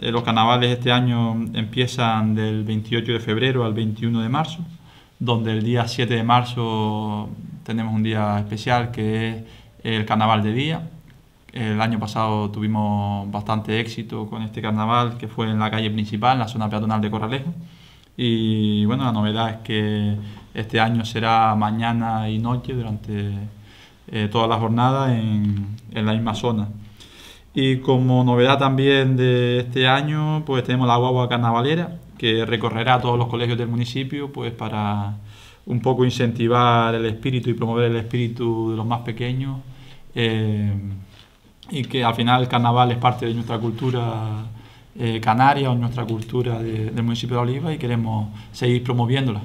Eh, los carnavales este año empiezan del 28 de febrero al 21 de marzo, donde el día 7 de marzo tenemos un día especial que es el carnaval de día. El año pasado tuvimos bastante éxito con este carnaval que fue en la calle principal, en la zona peatonal de Corralejo. Y bueno, la novedad es que este año será mañana y noche durante eh, toda la jornada en la misma zona. Y como novedad también de este año, pues tenemos la guagua carnavalera, que recorrerá todos los colegios del municipio, pues para un poco incentivar el espíritu y promover el espíritu de los más pequeños. Eh, y que al final el carnaval es parte de nuestra cultura eh, canaria o nuestra cultura del municipio de Oliva y queremos seguir promoviéndola.